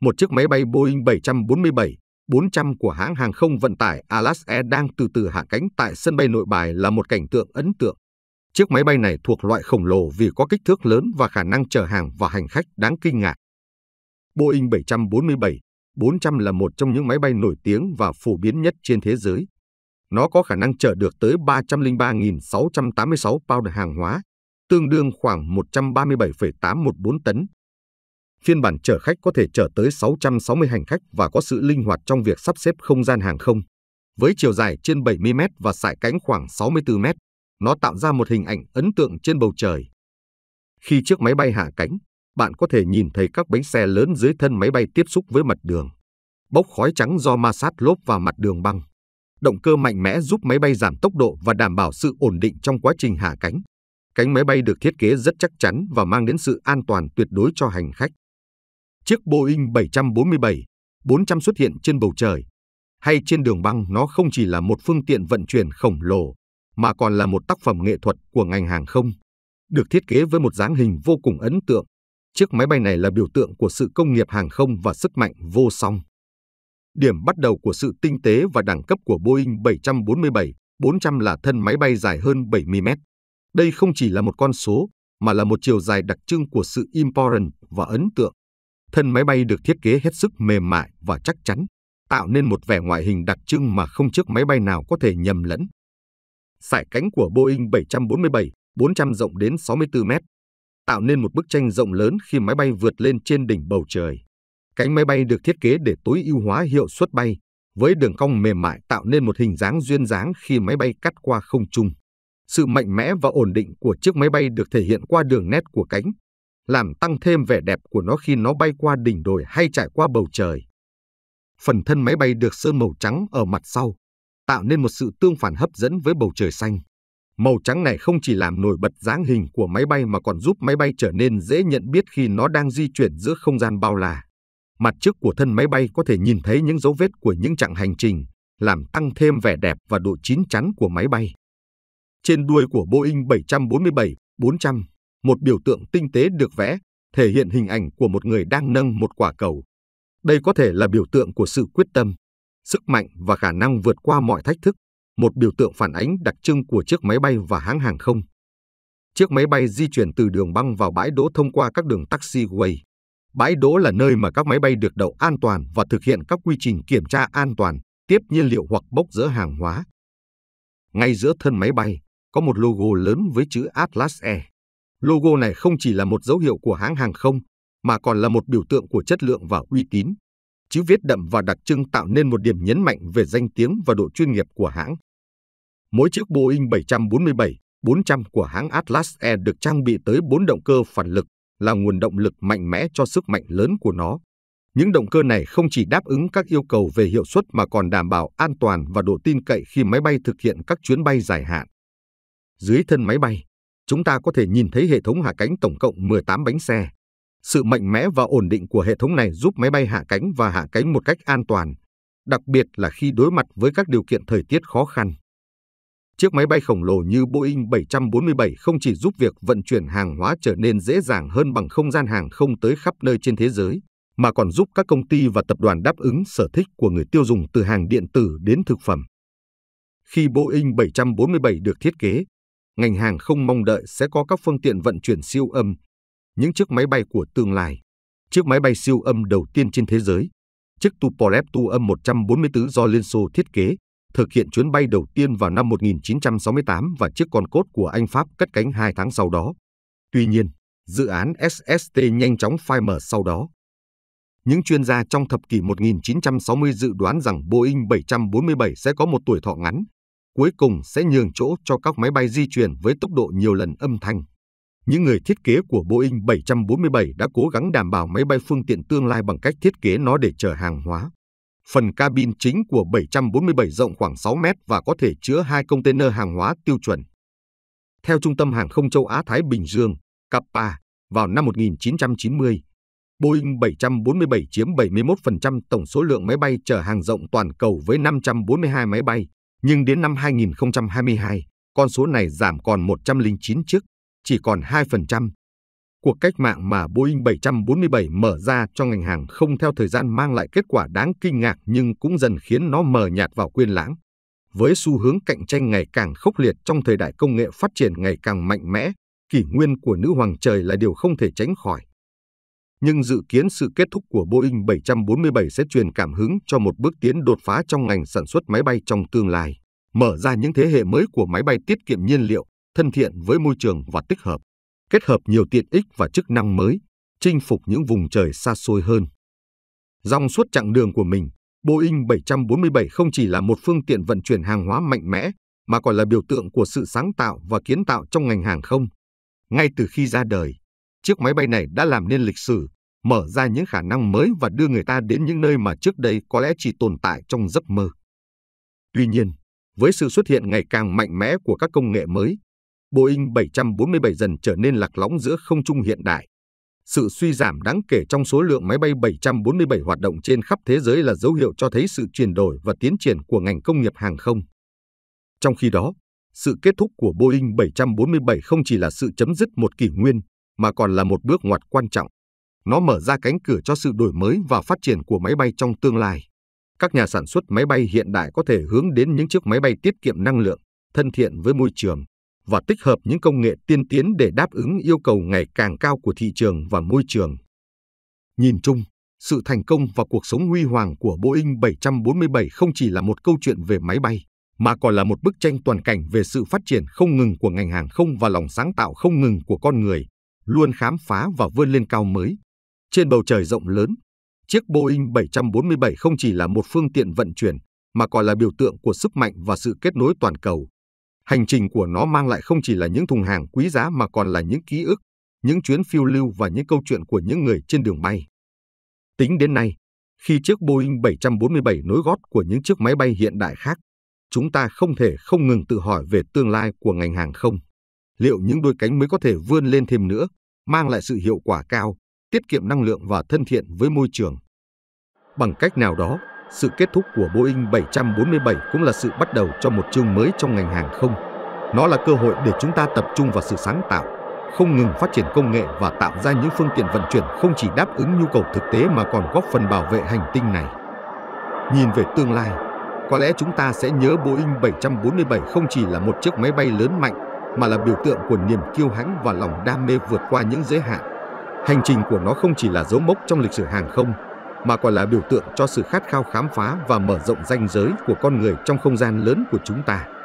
một chiếc máy bay Boeing 747-400 của hãng hàng không vận tải Alaska đang từ từ hạ cánh tại sân bay nội bài là một cảnh tượng ấn tượng. Chiếc máy bay này thuộc loại khổng lồ vì có kích thước lớn và khả năng chở hàng và hành khách đáng kinh ngạc. Boeing 747-400 là một trong những máy bay nổi tiếng và phổ biến nhất trên thế giới. Nó có khả năng chở được tới 303.686 pound hàng hóa, tương đương khoảng 137,814 tấn, phiên bản chở khách có thể chở tới 660 hành khách và có sự linh hoạt trong việc sắp xếp không gian hàng không. Với chiều dài trên 70 m và sải cánh khoảng 64 m, nó tạo ra một hình ảnh ấn tượng trên bầu trời. Khi chiếc máy bay hạ cánh, bạn có thể nhìn thấy các bánh xe lớn dưới thân máy bay tiếp xúc với mặt đường, bốc khói trắng do ma sát lốp và mặt đường băng. Động cơ mạnh mẽ giúp máy bay giảm tốc độ và đảm bảo sự ổn định trong quá trình hạ cánh. Cánh máy bay được thiết kế rất chắc chắn và mang đến sự an toàn tuyệt đối cho hành khách chiếc Boeing 747, 400 xuất hiện trên bầu trời, hay trên đường băng nó không chỉ là một phương tiện vận chuyển khổng lồ, mà còn là một tác phẩm nghệ thuật của ngành hàng không. Được thiết kế với một dáng hình vô cùng ấn tượng, chiếc máy bay này là biểu tượng của sự công nghiệp hàng không và sức mạnh vô song. Điểm bắt đầu của sự tinh tế và đẳng cấp của Boeing 747 400 là thân máy bay dài hơn 70 mét. Đây không chỉ là một con số, mà là một chiều dài đặc trưng của sự important và ấn tượng. Thân máy bay được thiết kế hết sức mềm mại và chắc chắn, tạo nên một vẻ ngoại hình đặc trưng mà không chiếc máy bay nào có thể nhầm lẫn. Sải cánh của Boeing 747 400 rộng đến 64 mét, tạo nên một bức tranh rộng lớn khi máy bay vượt lên trên đỉnh bầu trời. Cánh máy bay được thiết kế để tối ưu hóa hiệu suất bay, với đường cong mềm mại tạo nên một hình dáng duyên dáng khi máy bay cắt qua không trung. Sự mạnh mẽ và ổn định của chiếc máy bay được thể hiện qua đường nét của cánh, làm tăng thêm vẻ đẹp của nó khi nó bay qua đỉnh đồi hay trải qua bầu trời. Phần thân máy bay được sơn màu trắng ở mặt sau, tạo nên một sự tương phản hấp dẫn với bầu trời xanh. Màu trắng này không chỉ làm nổi bật dáng hình của máy bay mà còn giúp máy bay trở nên dễ nhận biết khi nó đang di chuyển giữa không gian bao la. Mặt trước của thân máy bay có thể nhìn thấy những dấu vết của những chặng hành trình, làm tăng thêm vẻ đẹp và độ chín chắn của máy bay. Trên đuôi của Boeing 747-400 một biểu tượng tinh tế được vẽ, thể hiện hình ảnh của một người đang nâng một quả cầu. Đây có thể là biểu tượng của sự quyết tâm, sức mạnh và khả năng vượt qua mọi thách thức, một biểu tượng phản ánh đặc trưng của chiếc máy bay và hãng hàng không. Chiếc máy bay di chuyển từ đường băng vào bãi đỗ thông qua các đường taxiway. Bãi đỗ là nơi mà các máy bay được đậu an toàn và thực hiện các quy trình kiểm tra an toàn, tiếp nhiên liệu hoặc bốc dỡ hàng hóa. Ngay giữa thân máy bay có một logo lớn với chữ Atlas Air. Logo này không chỉ là một dấu hiệu của hãng hàng không, mà còn là một biểu tượng của chất lượng và uy tín. Chữ viết đậm và đặc trưng tạo nên một điểm nhấn mạnh về danh tiếng và độ chuyên nghiệp của hãng. Mỗi chiếc Boeing 747 400 của hãng Atlas Air được trang bị tới 4 động cơ phản lực là nguồn động lực mạnh mẽ cho sức mạnh lớn của nó. Những động cơ này không chỉ đáp ứng các yêu cầu về hiệu suất mà còn đảm bảo an toàn và độ tin cậy khi máy bay thực hiện các chuyến bay dài hạn. Dưới thân máy bay, chúng ta có thể nhìn thấy hệ thống hạ cánh tổng cộng 18 bánh xe. Sự mạnh mẽ và ổn định của hệ thống này giúp máy bay hạ cánh và hạ cánh một cách an toàn, đặc biệt là khi đối mặt với các điều kiện thời tiết khó khăn. Chiếc máy bay khổng lồ như Boeing 747 không chỉ giúp việc vận chuyển hàng hóa trở nên dễ dàng hơn bằng không gian hàng không tới khắp nơi trên thế giới, mà còn giúp các công ty và tập đoàn đáp ứng sở thích của người tiêu dùng từ hàng điện tử đến thực phẩm. Khi Boeing 747 được thiết kế, ngành hàng không mong đợi sẽ có các phương tiện vận chuyển siêu âm, những chiếc máy bay của tương lai, chiếc máy bay siêu âm đầu tiên trên thế giới, chiếc Tupolev Tu-âm 144 do Liên Xô thiết kế, thực hiện chuyến bay đầu tiên vào năm 1968 và chiếc con cốt của Anh Pháp cất cánh hai tháng sau đó. Tuy nhiên, dự án SST nhanh chóng phai mở sau đó. Những chuyên gia trong thập kỷ 1960 dự đoán rằng Boeing 747 sẽ có một tuổi thọ ngắn, cuối cùng sẽ nhường chỗ cho các máy bay di chuyển với tốc độ nhiều lần âm thanh. Những người thiết kế của Boeing 747 đã cố gắng đảm bảo máy bay phương tiện tương lai bằng cách thiết kế nó để chở hàng hóa. Phần cabin chính của 747 rộng khoảng 6 mét và có thể chứa hai container hàng hóa tiêu chuẩn. Theo Trung tâm Hàng không Châu Á-Thái Bình Dương, CAPA, vào năm 1990, Boeing 747 chiếm 71% tổng số lượng máy bay chở hàng rộng toàn cầu với 542 máy bay nhưng đến năm 2022, con số này giảm còn 109 chiếc, chỉ còn 2%. Cuộc cách mạng mà Boeing 747 mở ra cho ngành hàng không theo thời gian mang lại kết quả đáng kinh ngạc nhưng cũng dần khiến nó mờ nhạt vào quên lãng. Với xu hướng cạnh tranh ngày càng khốc liệt trong thời đại công nghệ phát triển ngày càng mạnh mẽ, kỷ nguyên của nữ hoàng trời là điều không thể tránh khỏi nhưng dự kiến sự kết thúc của Boeing 747 sẽ truyền cảm hứng cho một bước tiến đột phá trong ngành sản xuất máy bay trong tương lai, mở ra những thế hệ mới của máy bay tiết kiệm nhiên liệu, thân thiện với môi trường và tích hợp, kết hợp nhiều tiện ích và chức năng mới, chinh phục những vùng trời xa xôi hơn. Dòng suốt chặng đường của mình, Boeing 747 không chỉ là một phương tiện vận chuyển hàng hóa mạnh mẽ, mà còn là biểu tượng của sự sáng tạo và kiến tạo trong ngành hàng không. Ngay từ khi ra đời, Chiếc máy bay này đã làm nên lịch sử, mở ra những khả năng mới và đưa người ta đến những nơi mà trước đây có lẽ chỉ tồn tại trong giấc mơ. Tuy nhiên, với sự xuất hiện ngày càng mạnh mẽ của các công nghệ mới, Boeing 747 dần trở nên lạc lõng giữa không trung hiện đại. Sự suy giảm đáng kể trong số lượng máy bay 747 hoạt động trên khắp thế giới là dấu hiệu cho thấy sự chuyển đổi và tiến triển của ngành công nghiệp hàng không. Trong khi đó, sự kết thúc của Boeing 747 không chỉ là sự chấm dứt một kỷ nguyên, mà còn là một bước ngoặt quan trọng. Nó mở ra cánh cửa cho sự đổi mới và phát triển của máy bay trong tương lai. Các nhà sản xuất máy bay hiện đại có thể hướng đến những chiếc máy bay tiết kiệm năng lượng, thân thiện với môi trường và tích hợp những công nghệ tiên tiến để đáp ứng yêu cầu ngày càng cao của thị trường và môi trường. Nhìn chung, sự thành công và cuộc sống huy hoàng của Boeing 747 không chỉ là một câu chuyện về máy bay, mà còn là một bức tranh toàn cảnh về sự phát triển không ngừng của ngành hàng không và lòng sáng tạo không ngừng của con người, luôn khám phá và vươn lên cao mới. Trên bầu trời rộng lớn, chiếc Boeing 747 không chỉ là một phương tiện vận chuyển, mà còn là biểu tượng của sức mạnh và sự kết nối toàn cầu. Hành trình của nó mang lại không chỉ là những thùng hàng quý giá mà còn là những ký ức, những chuyến phiêu lưu và những câu chuyện của những người trên đường bay. Tính đến nay, khi chiếc Boeing 747 nối gót của những chiếc máy bay hiện đại khác, chúng ta không thể không ngừng tự hỏi về tương lai của ngành hàng không liệu những đôi cánh mới có thể vươn lên thêm nữa, mang lại sự hiệu quả cao, tiết kiệm năng lượng và thân thiện với môi trường. Bằng cách nào đó, sự kết thúc của Boeing 747 cũng là sự bắt đầu cho một chương mới trong ngành hàng không. Nó là cơ hội để chúng ta tập trung vào sự sáng tạo, không ngừng phát triển công nghệ và tạo ra những phương tiện vận chuyển không chỉ đáp ứng nhu cầu thực tế mà còn góp phần bảo vệ hành tinh này. Nhìn về tương lai, có lẽ chúng ta sẽ nhớ Boeing 747 không chỉ là một chiếc máy bay lớn mạnh mà là biểu tượng của niềm kiêu hãnh và lòng đam mê vượt qua những giới hạn. Hành trình của nó không chỉ là dấu mốc trong lịch sử hàng không, mà còn là biểu tượng cho sự khát khao khám phá và mở rộng ranh giới của con người trong không gian lớn của chúng ta.